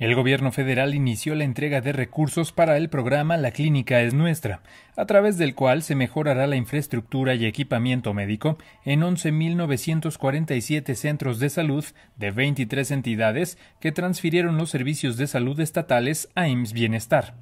El gobierno federal inició la entrega de recursos para el programa La Clínica es Nuestra, a través del cual se mejorará la infraestructura y equipamiento médico en 11.947 centros de salud de 23 entidades que transfirieron los servicios de salud estatales a IMSS Bienestar.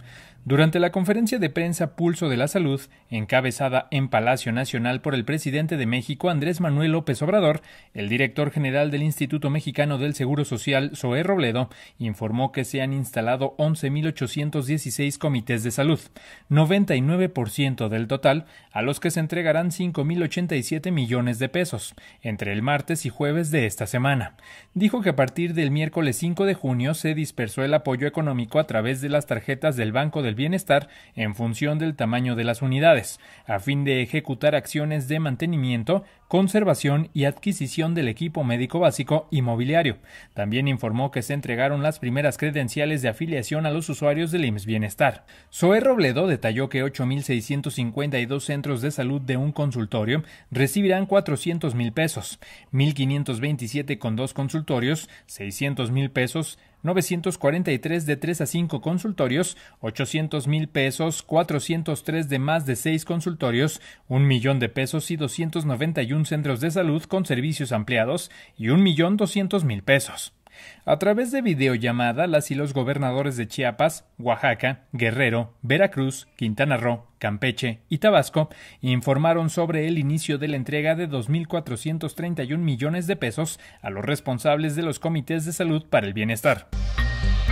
Durante la conferencia de prensa Pulso de la Salud, encabezada en Palacio Nacional por el presidente de México Andrés Manuel López Obrador, el director general del Instituto Mexicano del Seguro Social, Zoé Robledo, informó que se han instalado 11.816 comités de salud, 99% del total, a los que se entregarán 5.087 millones de pesos, entre el martes y jueves de esta semana. Dijo que a partir del miércoles 5 de junio se dispersó el apoyo económico a través de las tarjetas del Banco de Bienestar en función del tamaño de las unidades, a fin de ejecutar acciones de mantenimiento, conservación y adquisición del equipo médico básico y mobiliario. También informó que se entregaron las primeras credenciales de afiliación a los usuarios del IMSS Bienestar. Zoe Robledo detalló que 8.652 centros de salud de un consultorio recibirán 400 mil pesos, 1.527 con dos consultorios, 600 mil pesos, 943 de 3 a 5 consultorios, 800 mil pesos, 403 de más de 6 consultorios, 1 millón de pesos y 291 centros de salud con servicios ampliados y 1 millón 200 mil pesos. A través de videollamada, las y los gobernadores de Chiapas, Oaxaca, Guerrero, Veracruz, Quintana Roo, Campeche y Tabasco informaron sobre el inicio de la entrega de 2.431 millones de pesos a los responsables de los comités de salud para el bienestar.